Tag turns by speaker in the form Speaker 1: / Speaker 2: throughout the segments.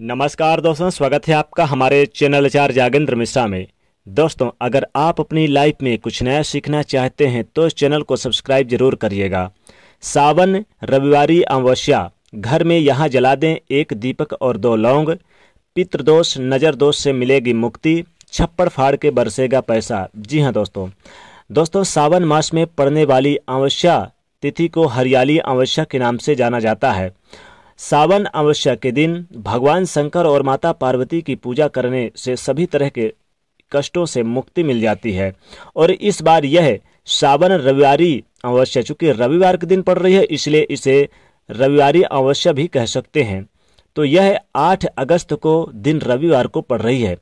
Speaker 1: नमस्कार दोस्तों स्वागत है आपका हमारे चैनल आचार जागेंद्र मिश्रा में दोस्तों अगर आप अपनी लाइफ में कुछ नया सीखना चाहते हैं तो चैनल को सब्सक्राइब जरूर करिएगा सावन रविवार अमावस्या घर में यहाँ जला दें एक दीपक और दो लौंग पितृदोष नज़र दोष से मिलेगी मुक्ति छप्पड़ फाड़ के बरसेगा पैसा जी हाँ दोस्तों दोस्तों सावन मास में पड़ने वाली अमावस्या तिथि को हरियाली अमावस्या के नाम से जाना जाता है सावन अमावस्या के दिन भगवान शंकर और माता पार्वती की पूजा करने से सभी तरह के कष्टों से मुक्ति मिल जाती है और इस बार यह सावन रविवार अमावस्या चूंकि रविवार के दिन पड़ रही है इसलिए इसे रविवार अमावस्या भी कह सकते हैं तो यह 8 अगस्त को दिन रविवार को पड़ रही है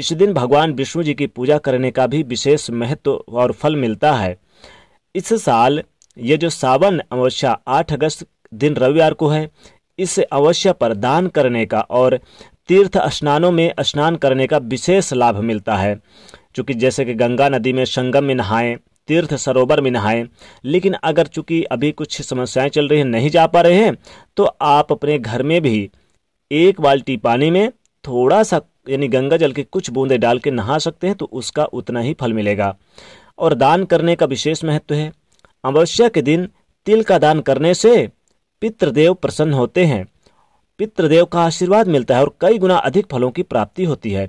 Speaker 1: इस दिन भगवान विष्णु जी की पूजा करने का भी विशेष महत्व और फल मिलता है इस साल यह जो सावन अमावस्या 8 अगस्त दिन रविवार को है इस अवश्य पर दान करने का और तीर्थ स्नानों में स्नान करने का विशेष लाभ मिलता है चूँकि जैसे कि गंगा नदी में संगम में नहाएं तीर्थ सरोवर में नहाएं लेकिन अगर चूंकि अभी कुछ समस्याएं चल रही हैं नहीं जा पा रहे हैं तो आप अपने घर में भी एक बाल्टी पानी में थोड़ा सा यानी गंगा जल के कुछ बूंदे डाल के नहा सकते हैं तो उसका उतना ही फल मिलेगा और दान करने का विशेष महत्व है अमावस्या के दिन तिल का दान करने से पितृदेव प्रसन्न होते हैं पितृदेव का आशीर्वाद मिलता है और कई गुना अधिक फलों की प्राप्ति होती है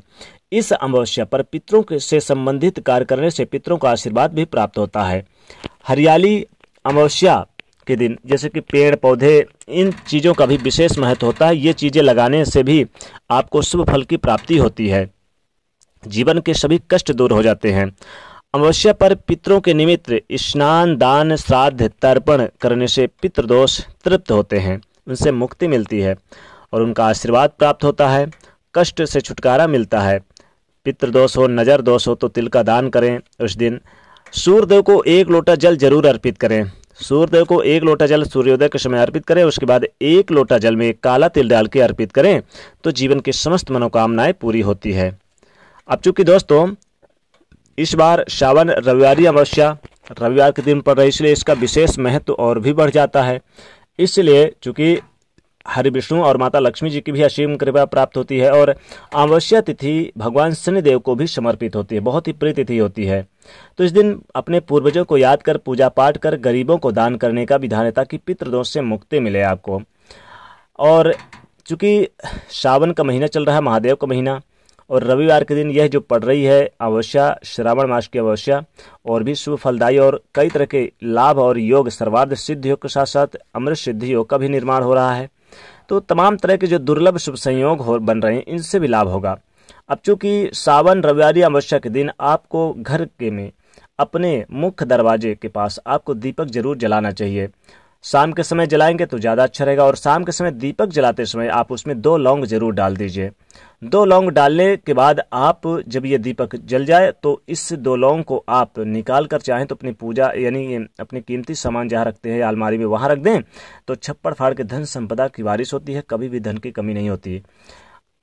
Speaker 1: इस अमावस्या पर पितरों से संबंधित कार्य करने से पितरों का आशीर्वाद भी प्राप्त होता है हरियाली अमावस्या के दिन जैसे कि पेड़ पौधे इन चीज़ों का भी विशेष महत्व होता है ये चीज़ें लगाने से भी आपको शुभ फल की प्राप्ति होती है जीवन के सभी कष्ट दूर हो जाते हैं अमावस्या पर पितरों के निमित्त स्नान दान श्राद्ध तर्पण करने से पितृदोष तृप्त होते हैं उनसे मुक्ति मिलती है और उनका आशीर्वाद प्राप्त होता है कष्ट से छुटकारा मिलता है पितृदोष हो नज़र दोष हो तो तिल का दान करें उस दिन सूर्यदेव को एक लोटा जल जरूर अर्पित करें सूर्यदेव को एक लोटा जल सूर्योदय के समय अर्पित करें उसके बाद एक लोटा जल में काला तिल डाल के अर्पित करें तो जीवन की समस्त मनोकामनाएं पूरी होती है अब चूंकि दोस्तों इस बार सावन रविवार अमावस्या रविवार के दिन पड़ रही इसलिए इसका विशेष महत्व और भी बढ़ जाता है इसलिए चूँकि हरि विष्णु और माता लक्ष्मी जी की भी असीम कृपा प्राप्त होती है और अमावस्या तिथि भगवान शनिदेव को भी समर्पित होती है बहुत ही प्रिय तिथि होती है तो इस दिन अपने पूर्वजों को याद कर पूजा पाठ कर गरीबों को दान करने का विधान है ताकि पितृदोष से मुक्ति मिले आपको और चूँकि सावन का महीना चल रहा है महादेव का महीना और रविवार के दिन यह जो पड़ रही है अवस्या श्रावण मास की अवस्या और भी शुभ फलदायी और कई तरह के लाभ और योग सर्वार्ध सिद्ध योग के साथ साथ अमृत सिद्धि योग का भी निर्माण हो रहा है तो तमाम तरह के जो दुर्लभ शुभ संयोग हो बन रहे हैं इनसे भी लाभ होगा अब चूंकि सावन रविवार अमावस्या के दिन आपको घर के में अपने मुख्य दरवाजे के पास आपको दीपक जरूर जलाना चाहिए शाम के समय जलाएंगे तो ज़्यादा अच्छा रहेगा और शाम के समय दीपक जलाते समय आप उसमें दो लौंग ज़रूर डाल दीजिए दो लौंग डालने के बाद आप जब ये दीपक जल जाए तो इस दो लौंग को आप निकाल कर चाहें तो अपनी पूजा यानी अपने कीमती सामान जहाँ रखते हैं अलमारी में वहाँ रख दें तो छप्पड़ फाड़ के धन संपदा की बारिश होती है कभी भी धन की कमी नहीं होती है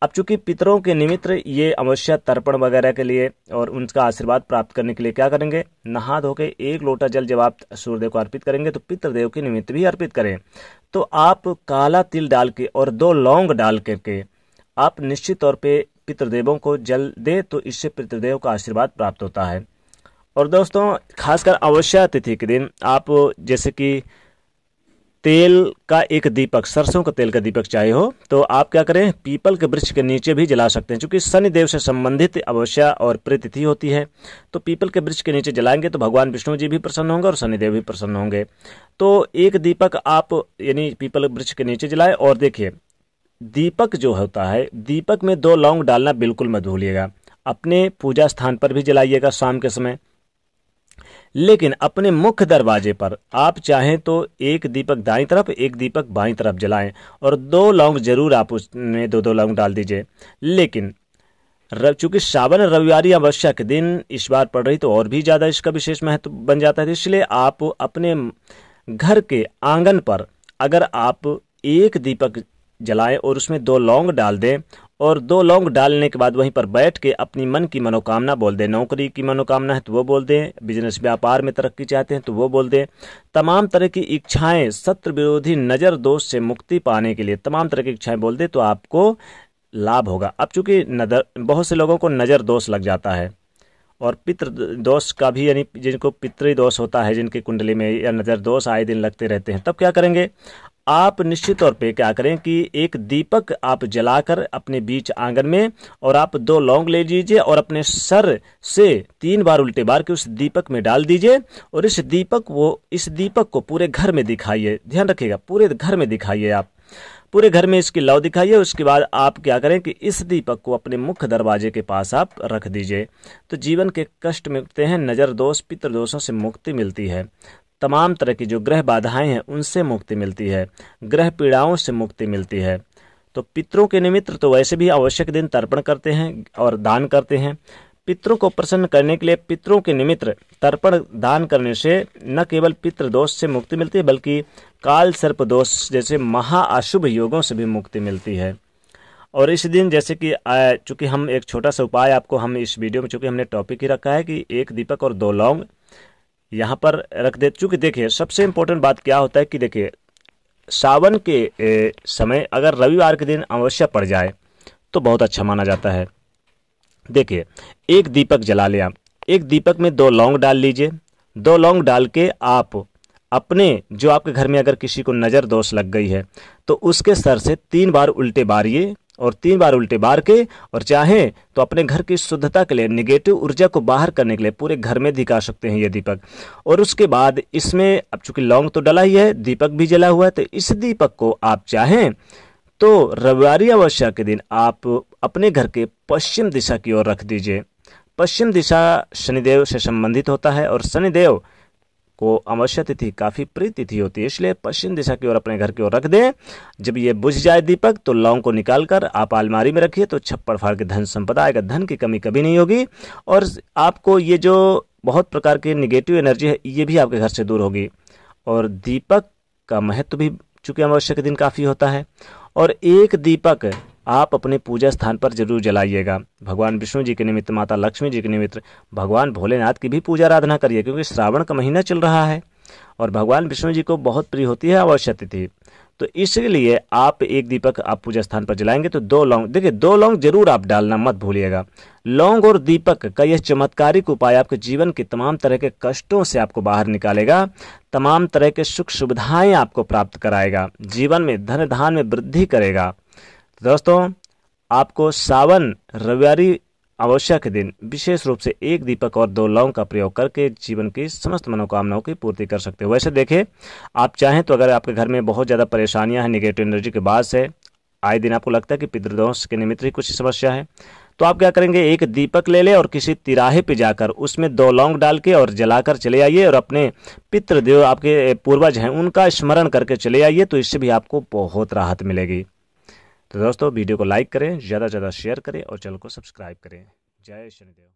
Speaker 1: अब चूंकि पितरों के निमित्त ये अवश्य तर्पण वगैरह के लिए और उनका आशीर्वाद प्राप्त करने के लिए क्या करेंगे नहा धो के एक लोटा जल जब आप सूर्यदेव को अर्पित करेंगे तो पितृदेव के निमित्त भी अर्पित करें तो आप काला तिल डाल के और दो लौंग डाल करके आप निश्चित तौर पर पितृदेवों को जल दें तो इससे पितृदेव का आशीर्वाद प्राप्त होता है और दोस्तों खासकर अवश्य तिथि के दिन आप जैसे कि तेल का एक दीपक सरसों का तेल का दीपक चाहिए हो तो आप क्या करें पीपल के वृक्ष के नीचे भी जला सकते हैं चूंकि शनिदेव से संबंधित अवश्या और प्रतिथि होती है तो पीपल के वृक्ष के नीचे जलाएंगे तो भगवान विष्णु जी भी प्रसन्न होंगे और शनिदेव भी प्रसन्न होंगे तो एक दीपक आप यानी पीपल वृक्ष के नीचे जलाएं और देखिए दीपक जो होता है दीपक में दो लौंग डालना बिल्कुल मत भूलिएगा अपने पूजा स्थान पर भी जलाइएगा शाम के समय लेकिन अपने मुख्य दरवाजे पर आप चाहें तो एक दीपक दाई तरफ एक दीपक बाई तरफ जलाएं और दो लौंग जरूर आप उसमें दो दो लौंग डाल दीजिए लेकिन चूंकि सावन रविवार आवश्यक के दिन इस बार पड़ रही तो और भी ज़्यादा इसका विशेष महत्व बन जाता है इसलिए आप अपने घर के आंगन पर अगर आप एक दीपक जलाएं और उसमें दो लौंग डाल दें और दो लौंग डालने के बाद वहीं पर बैठ के अपनी मन की मनोकामना बोल दें नौकरी की मनोकामना है तो वो बोल दें बिजनेस व्यापार में तरक्की चाहते हैं तो वो बोल दें तमाम तरह की इच्छाएं सत्र विरोधी नज़र दोष से मुक्ति पाने के लिए तमाम तरह की इच्छाएं बोल दें तो आपको लाभ होगा अब चूंकि नजर बहुत से लोगों को नज़र दोष लग जाता है और पितृ दोष का भी यानी जिनको पितृ दोष होता है जिनकी कुंडली में या नज़र दोष आए दिन लगते रहते हैं तब क्या करेंगे आप निश्चित तौर पे क्या करें कि एक दीपक आप जलाकर अपने बीच आंगन में और आप दो लौंग ले लीजिए और अपने सर से तीन बार उल्टे बार के उस दीपक में डाल दीजिए और इस दीपक वो इस दीपक को पूरे घर में दिखाइए ध्यान रखिएगा पूरे घर में दिखाइए आप पूरे घर में इसकी लौ दिखाइए उसके बाद आप क्या करें कि इस दीपक को अपने मुख्य दरवाजे के पास आप रख दीजिए तो जीवन के कष्ट मिलते हैं नज़र दोष पितृदोषों से मुक्ति मिलती है तमाम तरह की जो ग्रह बाधाएं हैं उनसे मुक्ति मिलती है ग्रह पीड़ाओं से मुक्ति मिलती है तो पितरों के निमित्त तो वैसे भी आवश्यक दिन तर्पण करते हैं और दान करते हैं पितरों को प्रसन्न करने के लिए पितरों के निमित्त तर्पण दान करने से न केवल पितृ दोष से मुक्ति मिलती है बल्कि काल सर्प दोष जैसे महाअशुभ योगों से भी मुक्ति मिलती है और इस दिन जैसे कि चूंकि हम एक छोटा सा उपाय आपको हम इस वीडियो में चूंकि हमने टॉपिक ही रखा है कि एक दीपक और दो लौंग यहाँ पर रख दे चूंकि देखिए सबसे इम्पोर्टेंट बात क्या होता है कि देखिए सावन के समय अगर रविवार के दिन अमावस्या पड़ जाए तो बहुत अच्छा माना जाता है देखिए एक दीपक जला लें आप एक दीपक में दो लौंग डाल लीजिए दो लौंग डाल के आप अपने जो आपके घर में अगर किसी को नज़र दोष लग गई है तो उसके सर से तीन बार उल्टे बारिए और तीन बार उल्टे बार के और चाहें तो अपने घर की शुद्धता के लिए निगेटिव ऊर्जा को बाहर करने के लिए पूरे घर में दिखा सकते हैं ये दीपक और उसके बाद इसमें अब चूंकि लौंग तो डला ही है दीपक भी जला हुआ है तो इस दीपक को आप चाहें तो रविवार अवस्या के दिन आप अपने घर के पश्चिम दिशा की ओर रख दीजिए पश्चिम दिशा शनिदेव से संबंधित होता है और शनिदेव को अमावस्या तिथि काफी प्रिय तिथि होती है इसलिए पश्चिम दिशा की ओर अपने घर की ओर रख दें जब ये बुझ जाए दीपक तो लौंग को निकालकर आप आलमारी में रखिए तो छप्पड़ फाड़ के धन संपदा आएगा धन की कमी कभी नहीं होगी और आपको ये जो बहुत प्रकार की निगेटिव एनर्जी है ये भी आपके घर से दूर होगी और दीपक का महत्व भी चूंकि अमावस्या के दिन काफ़ी होता है और एक दीपक आप अपने पूजा स्थान पर जरूर जलाइएगा भगवान विष्णु जी के निमित्त माता लक्ष्मी जी के निमित्त भगवान भोलेनाथ की भी पूजा आराधना करिए क्योंकि श्रावण का महीना चल रहा है और भगवान विष्णु जी को बहुत प्रिय होती है अवश्य तिथि तो इसलिए आप एक दीपक आप पूजा स्थान पर जलाएंगे तो दो लौंग देखिए दो लौंग जरूर आप डालना मत भूलिएगा लौंग और दीपक का यह चमत्कारिक उपाय आपके जीवन के तमाम तरह के कष्टों से आपको बाहर निकालेगा तमाम तरह के सुख सुविधाएं आपको प्राप्त कराएगा जीवन में धन धान में वृद्धि करेगा दोस्तों आपको सावन रविवार आवश्यक दिन विशेष रूप से एक दीपक और दो लौंग का प्रयोग करके जीवन की समस्त मनोकामनाओं की पूर्ति कर सकते हो वैसे देखें आप चाहें तो अगर आपके घर में बहुत ज़्यादा परेशानियां हैं निगेटिव एनर्जी के बाद से आए दिन आपको लगता है कि पितृदोष के निमित्त ही कुछ समस्या है तो आप क्या करेंगे एक दीपक ले लें और किसी तिराहे पर जाकर उसमें दो लौंग डाल के और जलाकर चले आइए और अपने पितृदेव आपके पूर्वज हैं उनका स्मरण करके चले आइए तो इससे भी आपको बहुत राहत मिलेगी तो दोस्तों वीडियो को लाइक करें ज़्यादा से ज़्यादा शेयर करें और चैनल को सब्सक्राइब करें जय शनिदेव